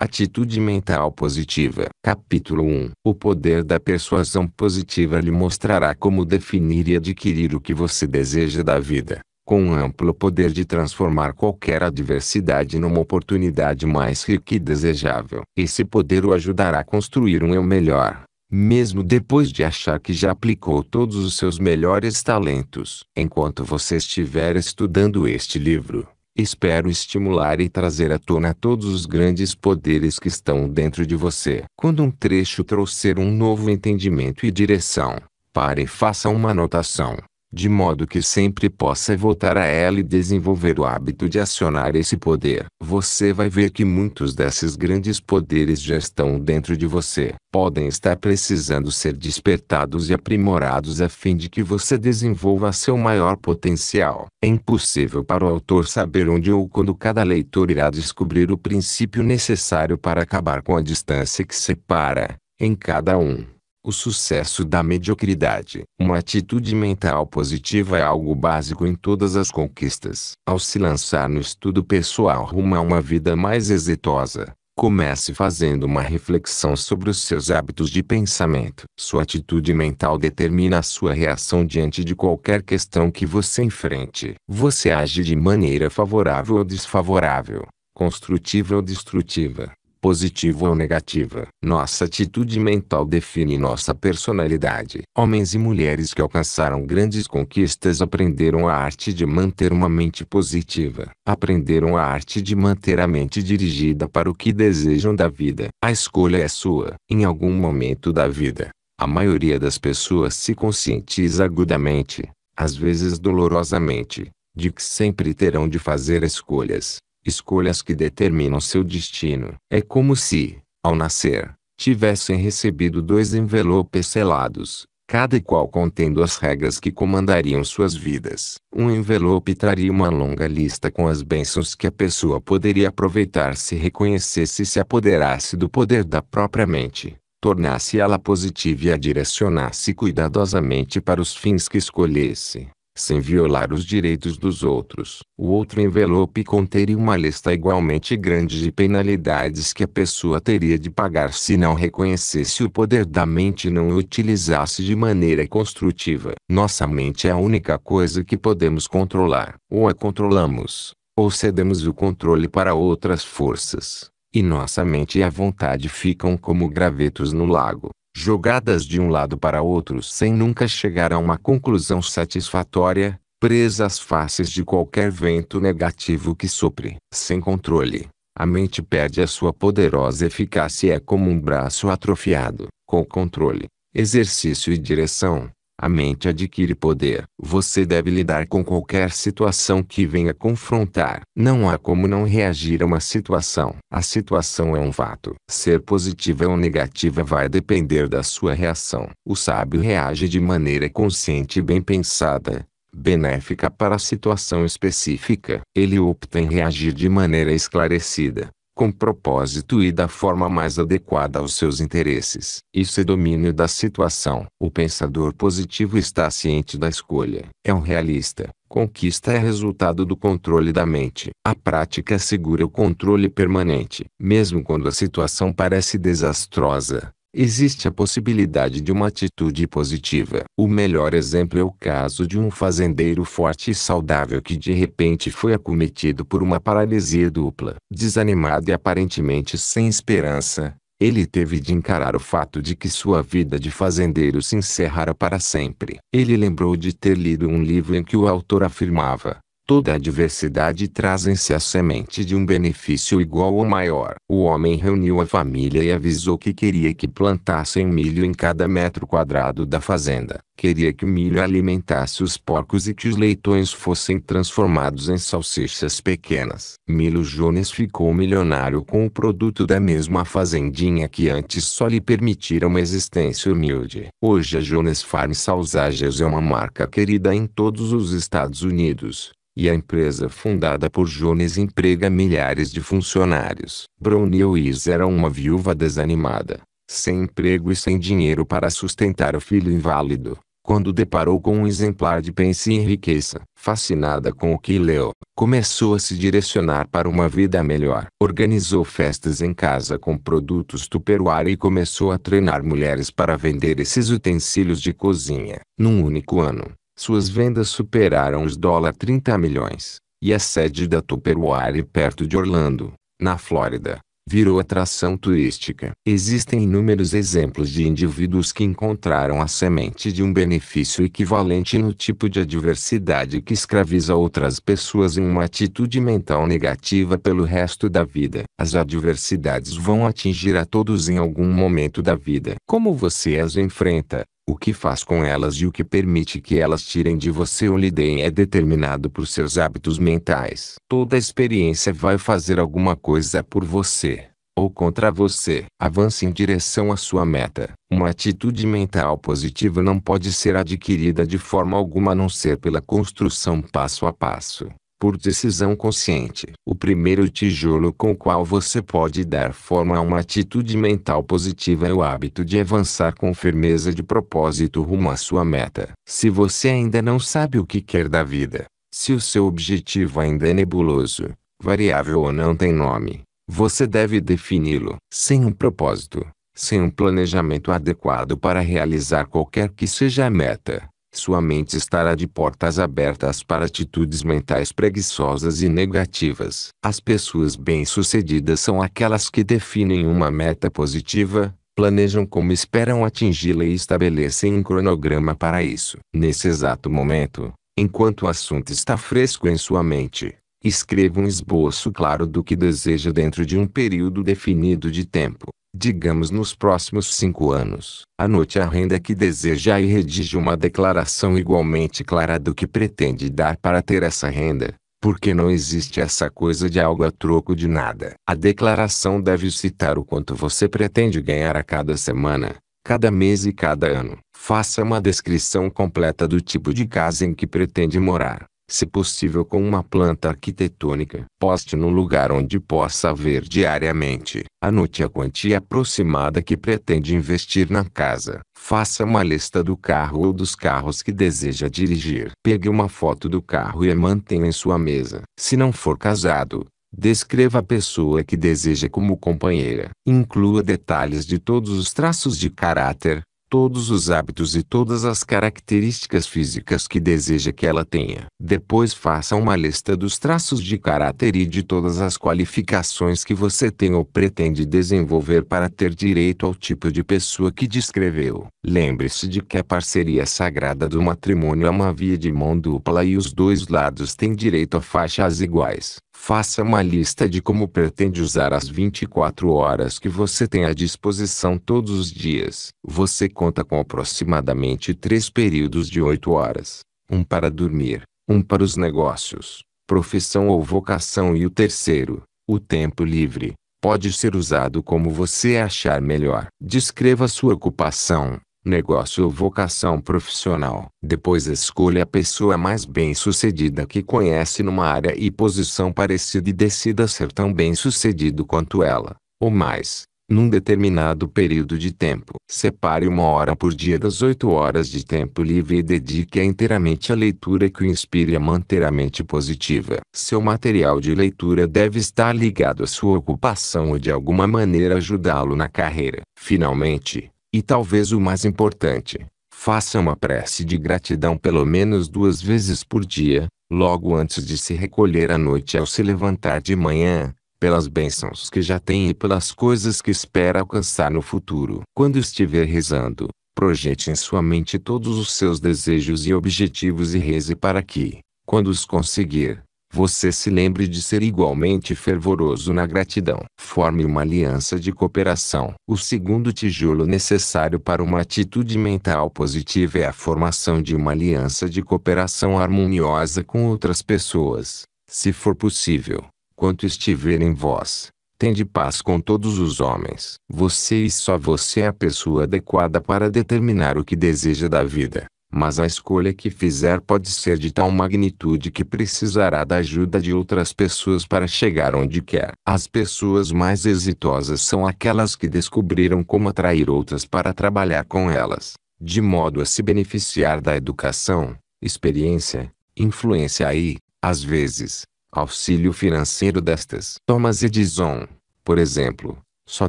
Atitude mental positiva. Capítulo 1. O poder da persuasão positiva lhe mostrará como definir e adquirir o que você deseja da vida, com um amplo poder de transformar qualquer adversidade numa oportunidade mais rica e desejável. Esse poder o ajudará a construir um eu melhor, mesmo depois de achar que já aplicou todos os seus melhores talentos. Enquanto você estiver estudando este livro, Espero estimular e trazer à tona todos os grandes poderes que estão dentro de você. Quando um trecho trouxer um novo entendimento e direção, pare e faça uma anotação de modo que sempre possa voltar a ela e desenvolver o hábito de acionar esse poder. Você vai ver que muitos desses grandes poderes já estão dentro de você, podem estar precisando ser despertados e aprimorados a fim de que você desenvolva seu maior potencial. É impossível para o autor saber onde ou quando cada leitor irá descobrir o princípio necessário para acabar com a distância que separa, em cada um o sucesso da mediocridade. Uma atitude mental positiva é algo básico em todas as conquistas. Ao se lançar no estudo pessoal rumo a uma vida mais exitosa, Comece fazendo uma reflexão sobre os seus hábitos de pensamento. Sua atitude mental determina a sua reação diante de qualquer questão que você enfrente. Você age de maneira favorável ou desfavorável, construtiva ou destrutiva positiva ou negativa. Nossa atitude mental define nossa personalidade. Homens e mulheres que alcançaram grandes conquistas aprenderam a arte de manter uma mente positiva. Aprenderam a arte de manter a mente dirigida para o que desejam da vida. A escolha é sua. Em algum momento da vida, a maioria das pessoas se conscientiza agudamente, às vezes dolorosamente, de que sempre terão de fazer escolhas escolhas que determinam seu destino. É como se, ao nascer, tivessem recebido dois envelopes selados, cada qual contendo as regras que comandariam suas vidas. Um envelope traria uma longa lista com as bênçãos que a pessoa poderia aproveitar se reconhecesse e se apoderasse do poder da própria mente, tornasse ela positiva e a direcionasse cuidadosamente para os fins que escolhesse sem violar os direitos dos outros. O outro envelope conteria uma lista igualmente grande de penalidades que a pessoa teria de pagar se não reconhecesse o poder da mente e não o utilizasse de maneira construtiva. Nossa mente é a única coisa que podemos controlar. Ou a controlamos, ou cedemos o controle para outras forças. E nossa mente e a vontade ficam como gravetos no lago jogadas de um lado para outro sem nunca chegar a uma conclusão satisfatória, presas faces de qualquer vento negativo que sopre, sem controle. A mente perde a sua poderosa eficácia e é como um braço atrofiado, com controle, exercício e direção. A mente adquire poder. Você deve lidar com qualquer situação que venha confrontar. Não há como não reagir a uma situação. A situação é um fato. Ser positiva ou negativa vai depender da sua reação. O sábio reage de maneira consciente e bem pensada, benéfica para a situação específica. Ele opta em reagir de maneira esclarecida, com propósito e da forma mais adequada aos seus interesses. Isso é domínio da situação. O pensador positivo está ciente da escolha. É um realista. Conquista é resultado do controle da mente. A prática assegura o controle permanente. Mesmo quando a situação parece desastrosa, existe a possibilidade de uma atitude positiva. O melhor exemplo é o caso de um fazendeiro forte e saudável que de repente foi acometido por uma paralisia dupla. Desanimado e aparentemente sem esperança, ele teve de encarar o fato de que sua vida de fazendeiro se encerrara para sempre. Ele lembrou de ter lido um livro em que o autor afirmava: toda a diversidade trazem-se a semente de um benefício igual ou maior. O homem reuniu a família e avisou que queria que plantassem milho em cada metro quadrado da fazenda. Queria que o milho alimentasse os porcos e que os leitões fossem transformados em salsichas pequenas. Milo Jones ficou milionário com o produto da mesma fazendinha que antes só lhe permitira uma existência humilde. Hoje a Jones Farm Sausages é uma marca querida em todos os Estados Unidos e a empresa fundada por Jones emprega milhares de funcionários. Brownie Wies era uma viúva desanimada, sem emprego e sem dinheiro para sustentar o filho inválido. Quando deparou com um exemplar de Pense e Riqueza, fascinada com o que leu, começou a se direcionar para uma vida melhor. Organizou festas em casa com produtos Tupperware e começou a treinar mulheres para vender esses utensílios de cozinha. Num único ano, suas vendas superaram os dólar 30 milhões, e a sede da Tupperware perto de Orlando, na Flórida, virou atração turística. Existem inúmeros exemplos de indivíduos que encontraram a semente de um benefício equivalente no tipo de adversidade que escraviza outras pessoas em uma atitude mental negativa pelo resto da vida. As adversidades vão atingir a todos em algum momento da vida. Como você as enfrenta, o que faz com elas e o que permite que elas tirem de você ou lhe deem é determinado por seus hábitos mentais. Toda experiência vai fazer alguma coisa por você ou contra você. Avance em direção à sua meta. Uma atitude mental positiva não pode ser adquirida de forma alguma a não ser pela construção passo a passo por decisão consciente, o primeiro tijolo com o qual você pode dar forma a uma atitude mental positiva é o hábito de avançar com firmeza de propósito rumo à sua meta. Se você ainda não sabe o que quer da vida, se o seu objetivo ainda é nebuloso, variável ou não tem nome, você deve defini-lo. Sem um propósito, sem um planejamento adequado para realizar qualquer que seja a meta, sua mente estará de portas abertas para atitudes mentais preguiçosas e negativas. As pessoas bem-sucedidas são aquelas que definem uma meta positiva, planejam como esperam atingi-la e estabelecem um cronograma para isso. Nesse exato momento, enquanto o assunto está fresco em sua mente, escreva um esboço claro do que deseja dentro de um período definido de tempo digamos nos próximos cinco anos. Anote é a renda que deseja e redige uma declaração igualmente clara do que pretende dar para ter essa renda. Porque não existe essa coisa de algo a troco de nada. A declaração deve citar o quanto você pretende ganhar a cada semana, cada mês e cada ano. Faça uma descrição completa do tipo de casa em que pretende morar, se possível com uma planta arquitetônica. Poste no lugar onde possa ver diariamente. Anote é a quantia aproximada que pretende investir na casa. Faça uma lista do carro ou dos carros que deseja dirigir. Pegue uma foto do carro e a mantenha em sua mesa. Se não for casado, Descreva a pessoa que deseja como companheira. Inclua detalhes de todos os traços de caráter, todos os hábitos e todas as características físicas que deseja que ela tenha. Depois faça uma lista dos traços de caráter e de todas as qualificações que você tem ou pretende desenvolver para ter direito ao tipo de pessoa que descreveu. Lembre-se de que a parceria sagrada do matrimônio é uma via de mão dupla e os dois lados têm direito a faixas iguais. Faça uma lista de como pretende usar as 24 horas que você tem à disposição todos os dias. Você conta com aproximadamente três períodos de 8 horas: um para dormir, um para os negócios, profissão ou vocação, e o terceiro, o tempo livre, pode ser usado como você achar melhor. Descreva sua ocupação, negócio ou vocação profissional. Depois escolha a pessoa mais bem-sucedida que conhece numa área e posição parecida e decida ser tão bem-sucedido quanto ela, ou mais, num determinado período de tempo. Separe uma hora por dia das oito horas de tempo livre e dedique-a inteiramente à leitura que o inspire a manter a mente positiva. Seu material de leitura deve estar ligado à sua ocupação ou de alguma maneira ajudá-lo na carreira. Finalmente, e talvez o mais importante, faça uma prece de gratidão pelo menos duas vezes por dia, logo antes de se recolher à noite ao se levantar de manhã, pelas bênçãos que já tem e pelas coisas que espera alcançar no futuro. Quando estiver rezando, projete em sua mente todos os seus desejos e objetivos e reze para que, quando os conseguir, você se lembre de ser igualmente fervoroso na gratidão. Forme uma aliança de cooperação. O segundo tijolo necessário para uma atitude mental positiva é a formação de uma aliança de cooperação harmoniosa com outras pessoas. Se for possível, quanto estiver em vós, tende paz com todos os homens. Você e só você é a pessoa adequada para determinar o que deseja da vida mas a escolha que fizer pode ser de tal magnitude que precisará da ajuda de outras pessoas para chegar onde quer. As pessoas mais exitosas são aquelas que descobriram como atrair outras para trabalhar com elas, de modo a se beneficiar da educação, experiência, influência e, às vezes, auxílio financeiro destas. Thomas Edison, por exemplo, só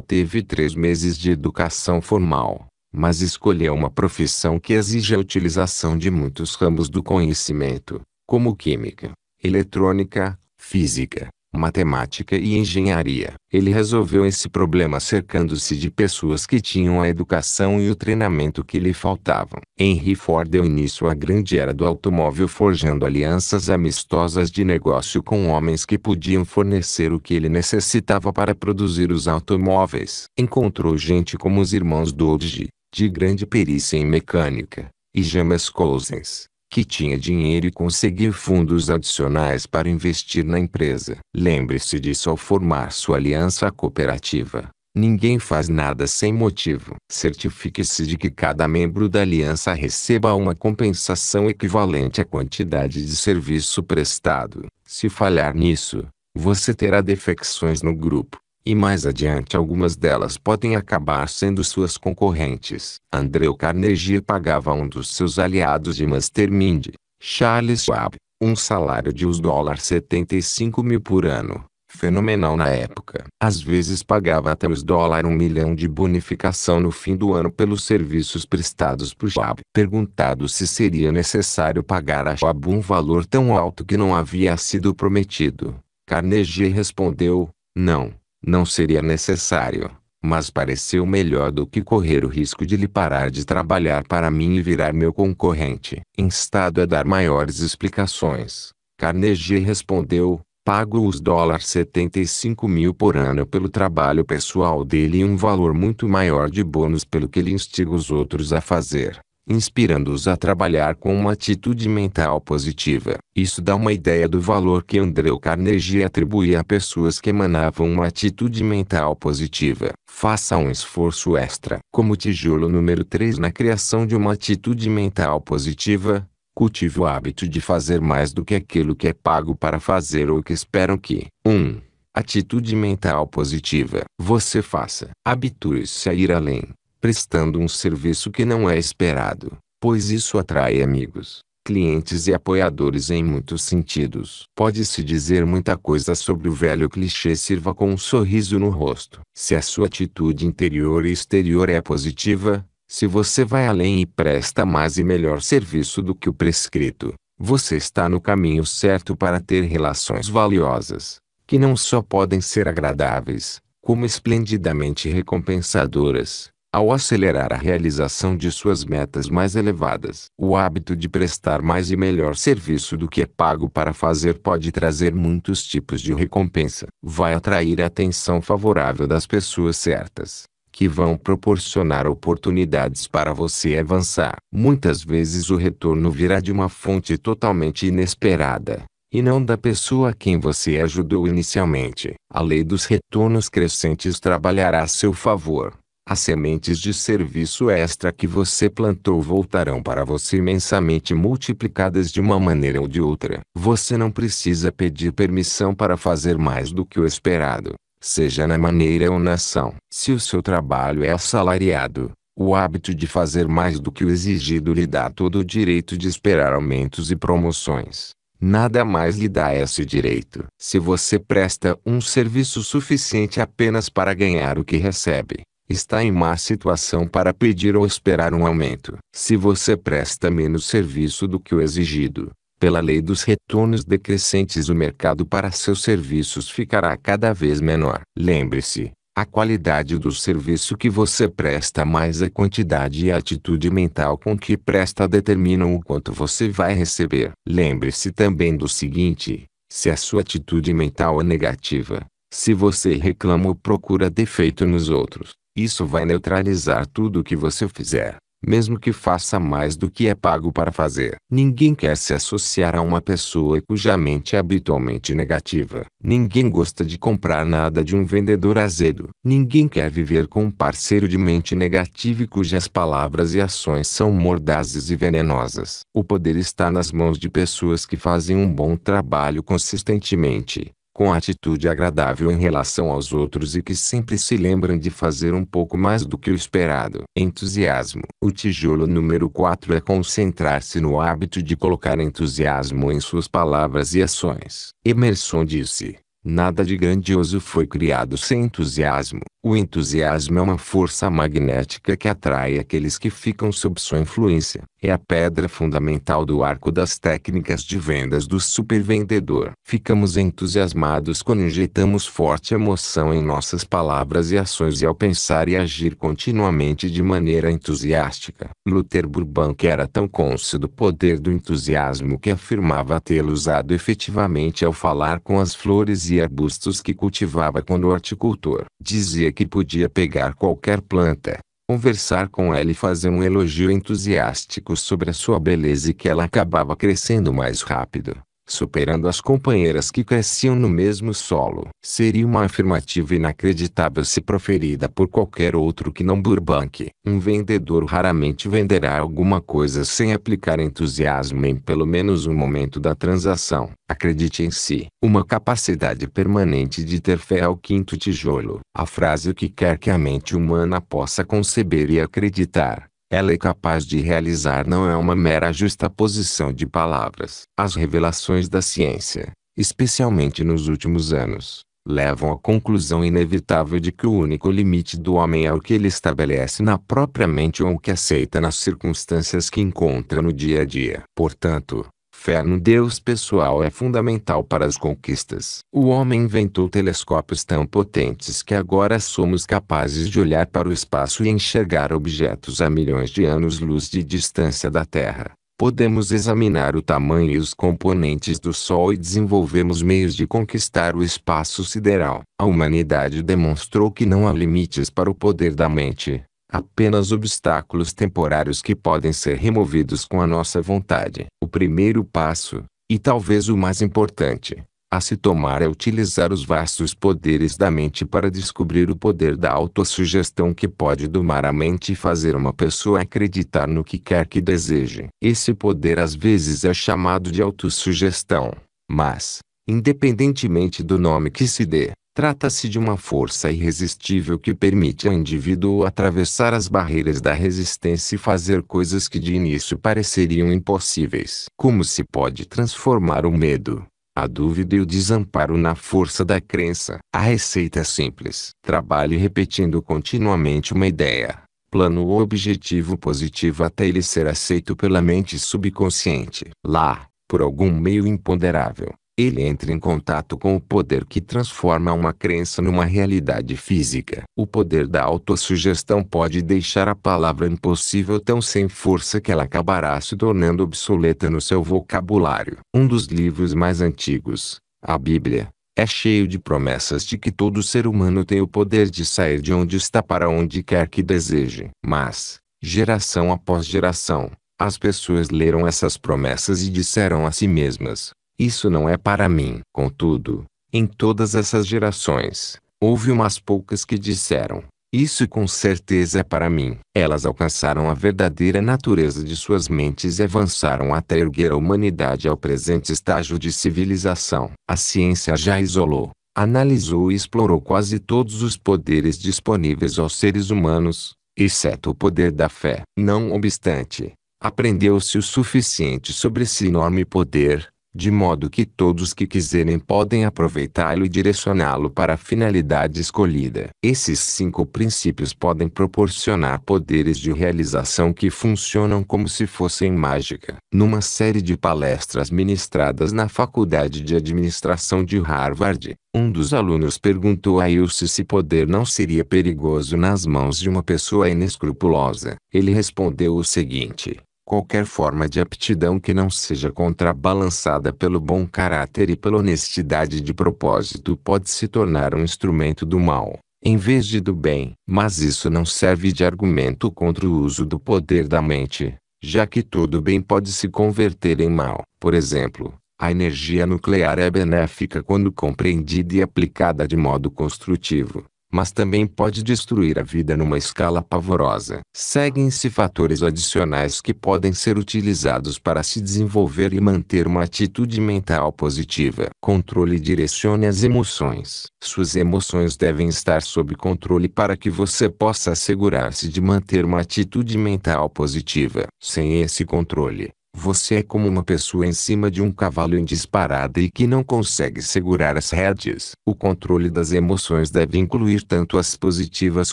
teve três meses de educação formal mas escolheu uma profissão que exige a utilização de muitos ramos do conhecimento, como química, eletrônica, física, matemática e engenharia. Ele resolveu esse problema cercando-se de pessoas que tinham a educação e o treinamento que lhe faltavam. Henry Ford deu início à grande era do automóvel forjando alianças amistosas de negócio com homens que podiam fornecer o que ele necessitava para produzir os automóveis. Encontrou gente como os irmãos Dodge, de grande perícia em mecânica, e James Cousins, que tinha dinheiro e conseguiu fundos adicionais para investir na empresa. Lembre-se disso ao formar sua aliança cooperativa. Ninguém faz nada sem motivo. Certifique-se de que cada membro da aliança receba uma compensação equivalente à quantidade de serviço prestado. Se falhar nisso, você terá defecções no grupo. E mais adiante algumas delas podem acabar sendo suas concorrentes. Andrew Carnegie pagava a um dos seus aliados de Mastermind, Charles Schwab, um salário de US 75 mil por ano, fenomenal na época. Às vezes pagava até os dólares um milhão de bonificação no fim do ano pelos serviços prestados por Schwab. Perguntado se seria necessário pagar a Schwab um valor tão alto que não havia sido prometido, Carnegie respondeu, não. Não seria necessário, mas pareceu melhor do que correr o risco de lhe parar de trabalhar para mim e virar meu concorrente. Instado a dar maiores explicações, Carnegie respondeu, pago os dólares 75 mil por ano pelo trabalho pessoal dele e um valor muito maior de bônus pelo que ele instiga os outros a fazer inspirando-os a trabalhar com uma atitude mental positiva. Isso dá uma ideia do valor que Andrew Carnegie atribuía a pessoas que emanavam uma atitude mental positiva. Faça um esforço extra. Como tijolo número 3 na criação de uma atitude mental positiva, cultive o hábito de fazer mais do que aquilo que é pago para fazer ou que esperam que 1. Um, atitude mental positiva. Você faça. Habitue-se a ir além prestando um serviço que não é esperado, pois isso atrai amigos, clientes e apoiadores em muitos sentidos. Pode-se dizer muita coisa sobre o velho clichê sirva com um sorriso no rosto. Se a sua atitude interior e exterior é positiva, se você vai além e presta mais e melhor serviço do que o prescrito, você está no caminho certo para ter relações valiosas, que não só podem ser agradáveis, como esplendidamente recompensadoras, ao acelerar a realização de suas metas mais elevadas, o hábito de prestar mais e melhor serviço do que é pago para fazer pode trazer muitos tipos de recompensa. Vai atrair a atenção favorável das pessoas certas, que vão proporcionar oportunidades para você avançar. Muitas vezes o retorno virá de uma fonte totalmente inesperada e não da pessoa a quem você ajudou inicialmente. A lei dos retornos crescentes trabalhará a seu favor as sementes de serviço extra que você plantou voltarão para você imensamente multiplicadas de uma maneira ou de outra. Você não precisa pedir permissão para fazer mais do que o esperado, seja na maneira ou na ação. Se o seu trabalho é assalariado, o hábito de fazer mais do que o exigido lhe dá todo o direito de esperar aumentos e promoções. Nada mais lhe dá esse direito. Se você presta um serviço suficiente apenas para ganhar o que recebe, está em má situação para pedir ou esperar um aumento. Se você presta menos serviço do que o exigido, pela lei dos retornos decrescentes o mercado para seus serviços ficará cada vez menor. Lembre-se, a qualidade do serviço que você presta mais a quantidade e a atitude mental com que presta determinam o quanto você vai receber. Lembre-se também do seguinte: se a sua atitude mental é negativa, se você reclama ou procura defeito nos outros, isso vai neutralizar tudo o que você fizer, mesmo que faça mais do que é pago para fazer. Ninguém quer se associar a uma pessoa cuja mente é habitualmente negativa. Ninguém gosta de comprar nada de um vendedor azedo. Ninguém quer viver com um parceiro de mente negativa e cujas palavras e ações são mordazes e venenosas. O poder está nas mãos de pessoas que fazem um bom trabalho consistentemente com atitude agradável em relação aos outros e que sempre se lembram de fazer um pouco mais do que o esperado. Entusiasmo. O tijolo número 4 é concentrar-se no hábito de colocar entusiasmo em suas palavras e ações. Emerson disse: Nada de grandioso foi criado sem entusiasmo. O entusiasmo é uma força magnética que atrai aqueles que ficam sob sua influência. É a pedra fundamental do arco das técnicas de vendas do supervendedor. Ficamos entusiasmados quando injetamos forte emoção em nossas palavras e ações e ao pensar e agir continuamente de maneira entusiástica. Luther Burbank era tão cônscio do poder do entusiasmo que afirmava tê-lo usado efetivamente ao falar com as flores e arbustos que cultivava quando horticultor. Dizia que podia pegar qualquer planta, conversar com ela e fazer um elogio entusiástico sobre a sua beleza e que ela acabava crescendo mais rápido superando as companheiras que cresciam no mesmo solo. Seria uma afirmativa inacreditável se proferida por qualquer outro que não Burbank. Um vendedor raramente venderá alguma coisa sem aplicar entusiasmo em pelo menos um momento da transação. Acredite em si. Uma capacidade permanente de ter fé ao quinto tijolo. A frase o que quer que a mente humana possa conceber e acreditar ela é capaz de realizar não é uma mera justaposição de palavras. As revelações da ciência, especialmente nos últimos anos, levam à conclusão inevitável de que o único limite do homem é o que ele estabelece na própria mente ou o que aceita nas circunstâncias que encontra no dia a dia. Portanto, fé no Deus pessoal é fundamental para as conquistas. O homem inventou telescópios tão potentes que agora somos capazes de olhar para o espaço e enxergar objetos a milhões de anos-luz de distância da Terra. Podemos examinar o tamanho e os componentes do Sol e desenvolvemos meios de conquistar o espaço sideral. A humanidade demonstrou que não há limites para o poder da mente apenas obstáculos temporários que podem ser removidos com a nossa vontade. O primeiro passo, e talvez o mais importante, a se tomar é utilizar os vastos poderes da mente para descobrir o poder da autossugestão que pode domar a mente e fazer uma pessoa acreditar no que quer que deseje. Esse poder às vezes é chamado de autossugestão, mas, independentemente do nome que se dê, Trata-se de uma força irresistível que permite ao indivíduo atravessar as barreiras da resistência e fazer coisas que de início pareceriam impossíveis. Como se pode transformar o medo, a dúvida e o desamparo na força da crença? A receita é simples. Trabalhe repetindo continuamente uma ideia, plano ou objetivo positivo até ele ser aceito pela mente subconsciente. Lá, por algum meio imponderável, ele entra em contato com o poder que transforma uma crença numa realidade física. O poder da autossugestão pode deixar a palavra impossível tão sem força que ela acabará se tornando obsoleta no seu vocabulário. Um dos livros mais antigos, a Bíblia, é cheio de promessas de que todo ser humano tem o poder de sair de onde está para onde quer que deseje. Mas, geração após geração, as pessoas leram essas promessas e disseram a si mesmas: isso não é para mim. Contudo, em todas essas gerações, houve umas poucas que disseram: Isso com certeza é para mim. Elas alcançaram a verdadeira natureza de suas mentes e avançaram até erguer a humanidade ao presente estágio de civilização. A ciência já isolou, analisou e explorou quase todos os poderes disponíveis aos seres humanos, exceto o poder da fé. Não obstante, aprendeu-se o suficiente sobre esse enorme poder de modo que todos que quiserem podem aproveitá-lo e direcioná-lo para a finalidade escolhida. Esses cinco princípios podem proporcionar poderes de realização que funcionam como se fossem mágica. Numa série de palestras ministradas na Faculdade de Administração de Harvard, um dos alunos perguntou a Ilse se poder não seria perigoso nas mãos de uma pessoa inescrupulosa. Ele respondeu o seguinte: qualquer forma de aptidão que não seja contrabalançada pelo bom caráter e pela honestidade de propósito pode se tornar um instrumento do mal, em vez de do bem. Mas isso não serve de argumento contra o uso do poder da mente, já que todo bem pode se converter em mal. Por exemplo, a energia nuclear é benéfica quando compreendida e aplicada de modo construtivo mas também pode destruir a vida numa escala pavorosa. Seguem-se fatores adicionais que podem ser utilizados para se desenvolver e manter uma atitude mental positiva. Controle e direcione as emoções. Suas emoções devem estar sob controle para que você possa assegurar-se de manter uma atitude mental positiva. Sem esse controle, você é como uma pessoa em cima de um cavalo em disparada e que não consegue segurar as rédeas. O controle das emoções deve incluir tanto as positivas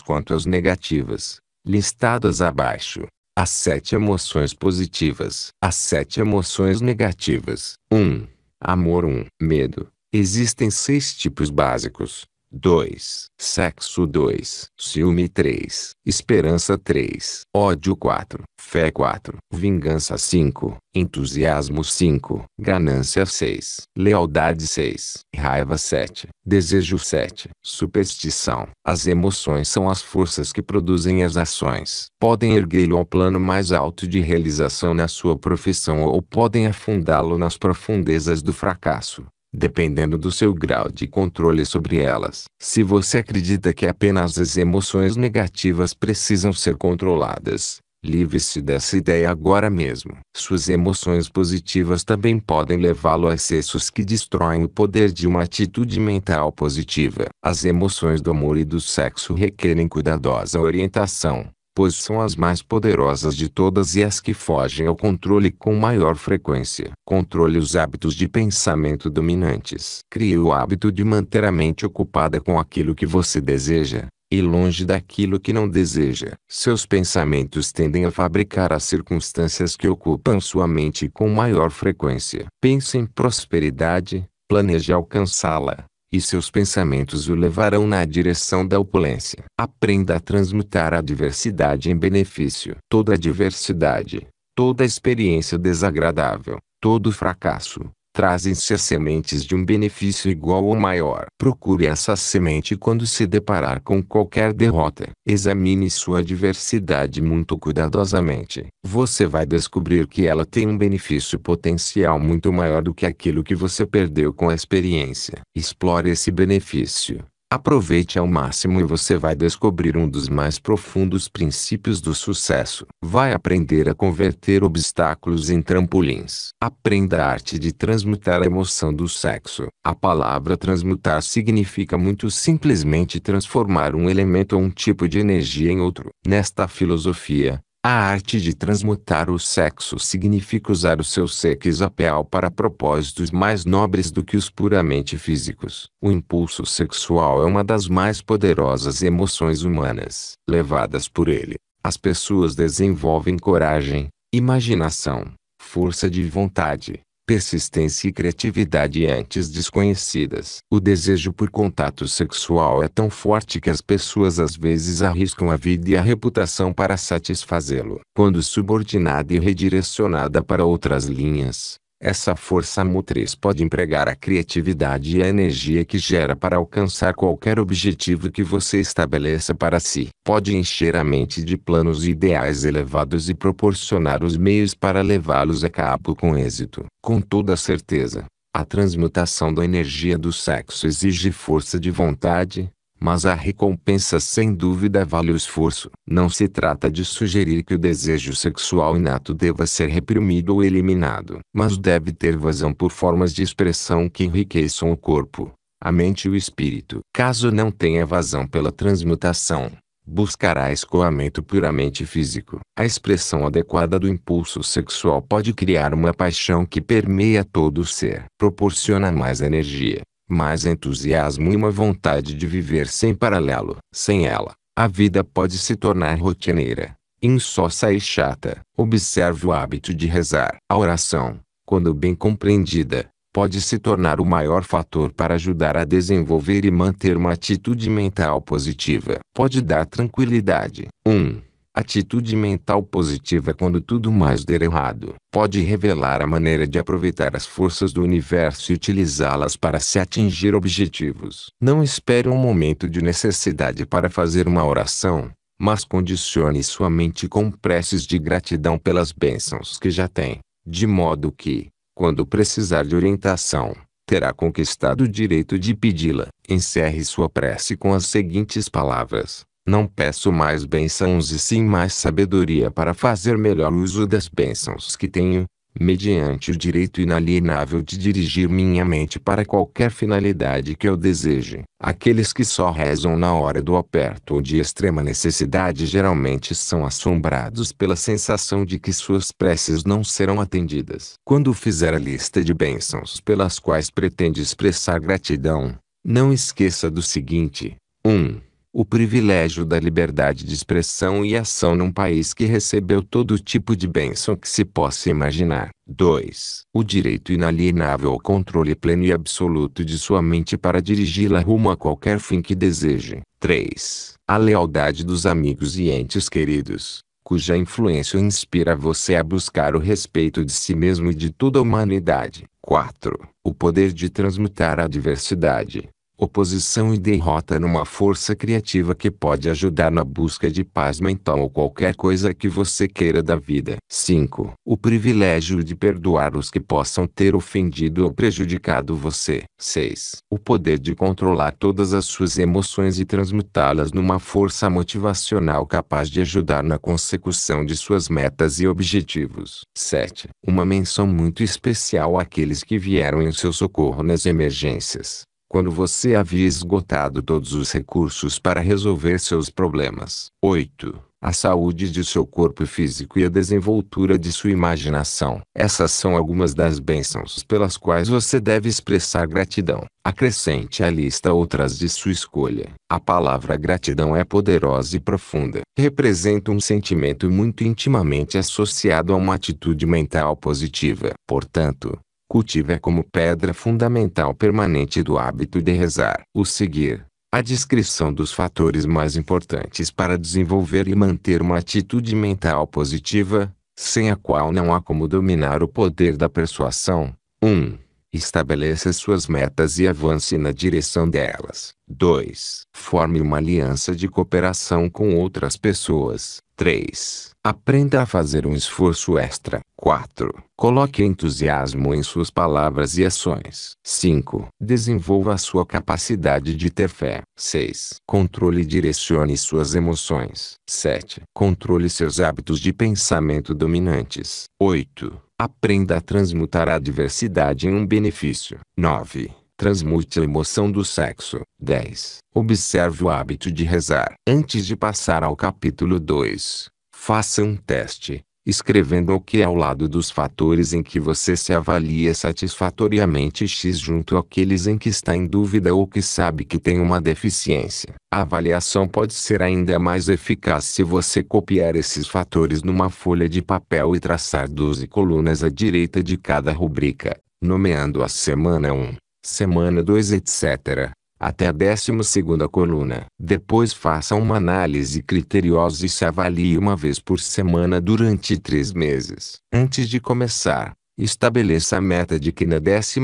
quanto as negativas, listadas abaixo. As sete emoções positivas. As sete emoções negativas. 1. Um, amor 1. Um, medo. Existem seis tipos básicos. 2. Sexo 2. Ciúme 3. Esperança 3. Ódio 4. Fé 4. Vingança 5. Entusiasmo 5. Ganância 6. Lealdade 6. Raiva 7. Desejo 7. Superstição. As emoções são as forças que produzem as ações. Podem erguê-lo ao plano mais alto de realização na sua profissão ou podem afundá-lo nas profundezas do fracasso dependendo do seu grau de controle sobre elas. Se você acredita que apenas as emoções negativas precisam ser controladas, livre-se dessa ideia agora mesmo. Suas emoções positivas também podem levá-lo a excessos que destroem o poder de uma atitude mental positiva. As emoções do amor e do sexo requerem cuidadosa orientação pois são as mais poderosas de todas e as que fogem ao controle com maior frequência. Controle os hábitos de pensamento dominantes. Crie o hábito de manter a mente ocupada com aquilo que você deseja, e longe daquilo que não deseja. Seus pensamentos tendem a fabricar as circunstâncias que ocupam sua mente com maior frequência. Pense em prosperidade, planeje alcançá-la e seus pensamentos o levarão na direção da opulência. Aprenda a transmutar a adversidade em benefício. Toda adversidade, toda experiência desagradável, todo fracasso, trazem-se as sementes de um benefício igual ou maior. Procure essa semente quando se deparar com qualquer derrota. Examine sua adversidade muito cuidadosamente. Você vai descobrir que ela tem um benefício potencial muito maior do que aquilo que você perdeu com a experiência. Explore esse benefício. Aproveite ao máximo e você vai descobrir um dos mais profundos princípios do sucesso. Vai aprender a converter obstáculos em trampolins. Aprenda a arte de transmutar a emoção do sexo. A palavra transmutar significa muito simplesmente transformar um elemento ou um tipo de energia em outro. Nesta filosofia, a arte de transmutar o sexo significa usar o seu sexo apeal para propósitos mais nobres do que os puramente físicos. O impulso sexual é uma das mais poderosas emoções humanas. Levadas por ele, as pessoas desenvolvem coragem, imaginação, força de vontade, persistência e criatividade antes desconhecidas. O desejo por contato sexual é tão forte que as pessoas às vezes arriscam a vida e a reputação para satisfazê-lo. Quando subordinada e redirecionada para outras linhas, essa força motriz pode empregar a criatividade e a energia que gera para alcançar qualquer objetivo que você estabeleça para si. Pode encher a mente de planos e ideais elevados e proporcionar os meios para levá-los a cabo com êxito. Com toda certeza, a transmutação da energia do sexo exige força de vontade, mas a recompensa sem dúvida vale o esforço. Não se trata de sugerir que o desejo sexual inato deva ser reprimido ou eliminado, mas deve ter vazão por formas de expressão que enriqueçam o corpo, a mente e o espírito. Caso não tenha vazão pela transmutação, buscará escoamento puramente físico. A expressão adequada do impulso sexual pode criar uma paixão que permeia todo o ser, proporciona mais energia, mais entusiasmo e uma vontade de viver sem paralelo. Sem ela, a vida pode se tornar rotineira, insossa e chata. Observe o hábito de rezar. A oração, quando bem compreendida, pode se tornar o maior fator para ajudar a desenvolver e manter uma atitude mental positiva. Pode dar tranquilidade. 1. Um, Atitude mental positiva é quando tudo mais der errado, pode revelar a maneira de aproveitar as forças do universo e utilizá-las para se atingir objetivos. Não espere um momento de necessidade para fazer uma oração, mas condicione sua mente com preces de gratidão pelas bênçãos que já tem, de modo que, quando precisar de orientação, terá conquistado o direito de pedi-la. Encerre sua prece com as seguintes palavras: não peço mais bênçãos e sim mais sabedoria para fazer melhor uso das bênçãos que tenho, mediante o direito inalienável de dirigir minha mente para qualquer finalidade que eu deseje. Aqueles que só rezam na hora do aperto ou de extrema necessidade geralmente são assombrados pela sensação de que suas preces não serão atendidas. Quando fizer a lista de bênçãos pelas quais pretende expressar gratidão, não esqueça do seguinte: 1. Um, o privilégio da liberdade de expressão e ação num país que recebeu todo tipo de bênção que se possa imaginar. 2. O direito inalienável ao controle pleno e absoluto de sua mente para dirigi-la rumo a qualquer fim que deseje. 3. A lealdade dos amigos e entes queridos, cuja influência inspira você a buscar o respeito de si mesmo e de toda a humanidade. 4. O poder de transmutar a adversidade, oposição e derrota numa força criativa que pode ajudar na busca de paz mental ou qualquer coisa que você queira da vida. 5. O privilégio de perdoar os que possam ter ofendido ou prejudicado você. 6. O poder de controlar todas as suas emoções e transmutá-las numa força motivacional capaz de ajudar na consecução de suas metas e objetivos. 7. Uma menção muito especial àqueles que vieram em seu socorro nas emergências quando você havia esgotado todos os recursos para resolver seus problemas. 8. A saúde de seu corpo físico e a desenvoltura de sua imaginação. Essas são algumas das bênçãos pelas quais você deve expressar gratidão. Acrescente à lista outras de sua escolha. A palavra gratidão é poderosa e profunda. Representa um sentimento muito intimamente associado a uma atitude mental positiva. Portanto, cultiva como pedra fundamental permanente do hábito de rezar. O seguir, a descrição dos fatores mais importantes para desenvolver e manter uma atitude mental positiva, sem a qual não há como dominar o poder da persuasão. 1. Um, estabeleça suas metas e avance na direção delas. 2. Forme uma aliança de cooperação com outras pessoas. 3. Aprenda a fazer um esforço extra. 4. Coloque entusiasmo em suas palavras e ações. 5. Desenvolva a sua capacidade de ter fé. 6. Controle e direcione suas emoções. 7. Controle seus hábitos de pensamento dominantes. 8. Aprenda a transmutar a adversidade em um benefício. 9. Transmute a emoção do sexo. 10. Observe o hábito de rezar. Antes de passar ao capítulo 2, faça um teste escrevendo o que é ao lado dos fatores em que você se avalia satisfatoriamente x junto àqueles em que está em dúvida ou que sabe que tem uma deficiência. A avaliação pode ser ainda mais eficaz se você copiar esses fatores numa folha de papel e traçar 12 colunas à direita de cada rubrica, nomeando a semana 1, semana 2, etc até a 12 coluna. Depois faça uma análise criteriosa e se avalie uma vez por semana durante três meses. Antes de começar, estabeleça a meta de que na 12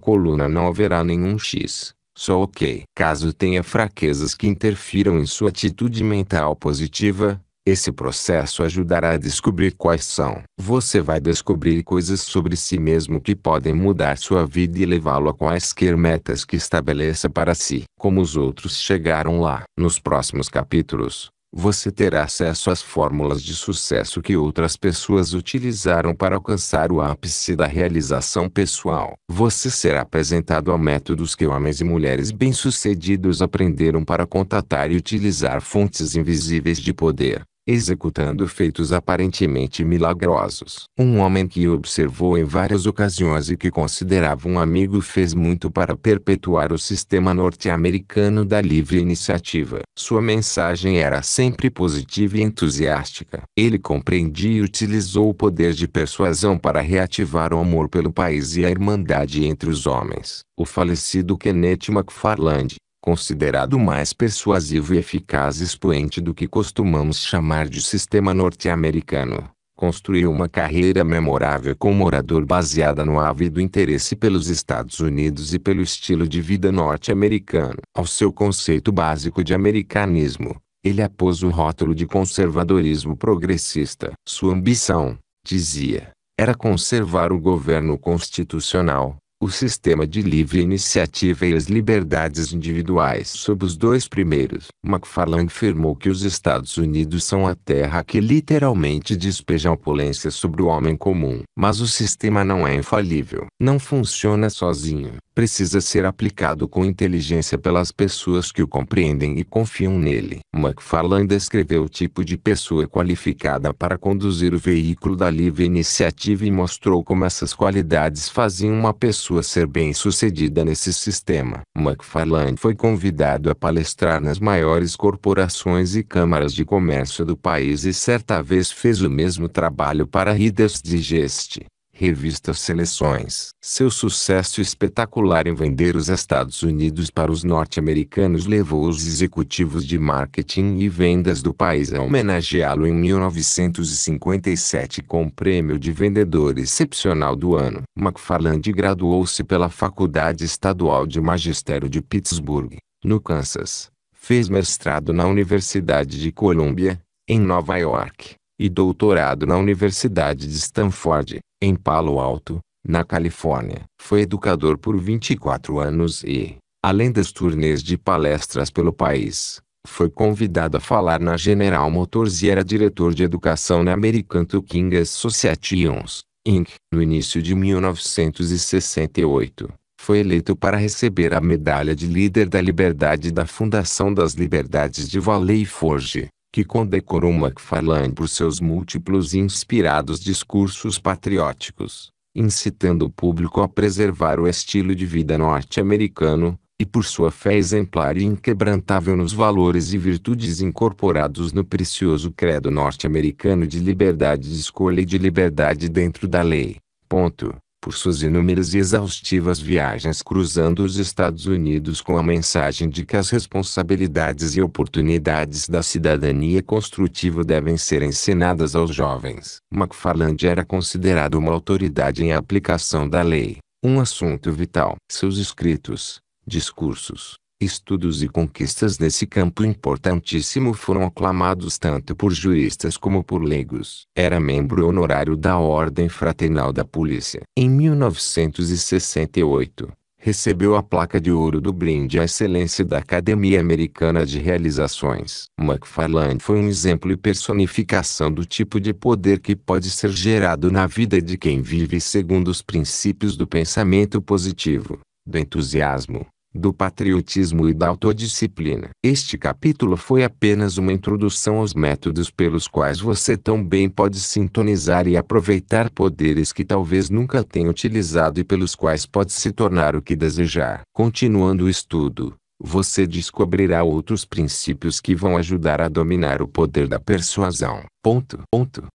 coluna não haverá nenhum X, só OK. Caso tenha fraquezas que interfiram em sua atitude mental positiva, esse processo ajudará a descobrir quais são. Você vai descobrir coisas sobre si mesmo que podem mudar sua vida e levá-lo a quaisquer metas que estabeleça para si, como os outros chegaram lá. Nos próximos capítulos, você terá acesso às fórmulas de sucesso que outras pessoas utilizaram para alcançar o ápice da realização pessoal. Você será apresentado a métodos que homens e mulheres bem-sucedidos aprenderam para contatar e utilizar fontes invisíveis de poder executando feitos aparentemente milagrosos. Um homem que observou em várias ocasiões e que considerava um amigo fez muito para perpetuar o sistema norte-americano da livre iniciativa. Sua mensagem era sempre positiva e entusiástica. Ele compreendia e utilizou o poder de persuasão para reativar o amor pelo país e a irmandade entre os homens. O falecido Kenneth McFarland, considerado mais persuasivo e eficaz expoente do que costumamos chamar de sistema norte-americano, construiu uma carreira memorável como orador baseada no ávido interesse pelos Estados Unidos e pelo estilo de vida norte-americano. Ao seu conceito básico de americanismo, ele apôs o rótulo de conservadorismo progressista. Sua ambição, dizia, era conservar o governo constitucional, o sistema de livre iniciativa e as liberdades individuais sob os dois primeiros. McFarlane afirmou que os Estados Unidos são a terra que literalmente despeja opulência sobre o homem comum. Mas o sistema não é infalível. Não funciona sozinho. Precisa ser aplicado com inteligência pelas pessoas que o compreendem e confiam nele. McFarlane descreveu o tipo de pessoa qualificada para conduzir o veículo da livre iniciativa e mostrou como essas qualidades faziam uma pessoa pessoa ser bem-sucedida nesse sistema. McFarland foi convidado a palestrar nas maiores corporações e câmaras de comércio do país e certa vez fez o mesmo trabalho para Reader's Digest. Revista Seleções. Seu sucesso espetacular em vender os Estados Unidos para os norte-americanos levou os executivos de marketing e vendas do país a homenageá-lo em 1957 com o prêmio de vendedor excepcional do ano. McFarland graduou-se pela Faculdade Estadual de Magistério de Pittsburgh, no Kansas. Fez mestrado na Universidade de Columbia, em Nova York e doutorado na Universidade de Stanford, em Palo Alto, na Califórnia. Foi educador por 24 anos e, além das turnês de palestras pelo país, foi convidado a falar na General Motors e era diretor de educação na American Trucking Associations, Inc. No início de 1968, foi eleito para receber a Medalha de Líder da Liberdade da Fundação das Liberdades de Valley Forge, que condecorou Macfarlane por seus múltiplos e inspirados discursos patrióticos, incitando o público a preservar o estilo de vida norte-americano, e por sua fé exemplar e inquebrantável nos valores e virtudes incorporados no precioso credo norte-americano de liberdade de escolha e de liberdade dentro da lei. Ponto por suas inúmeras e exaustivas viagens cruzando os Estados Unidos com a mensagem de que as responsabilidades e oportunidades da cidadania construtiva devem ser ensinadas aos jovens. McFarland era considerado uma autoridade em aplicação da lei, um assunto vital. Seus escritos, discursos, Estudos e conquistas nesse campo importantíssimo foram aclamados tanto por juristas como por leigos. Era membro honorário da Ordem Fraternal da Polícia. Em 1968, recebeu a placa de ouro do brinde à excelência da Academia Americana de Realizações. McFarland foi um exemplo e personificação do tipo de poder que pode ser gerado na vida de quem vive segundo os princípios do pensamento positivo, do entusiasmo, do patriotismo e da autodisciplina. Este capítulo foi apenas uma introdução aos métodos pelos quais você tão bem pode sintonizar e aproveitar poderes que talvez nunca tenha utilizado e pelos quais pode se tornar o que desejar. Continuando o estudo, você descobrirá outros princípios que vão ajudar a dominar o poder da persuasão. Ponto. Ponto.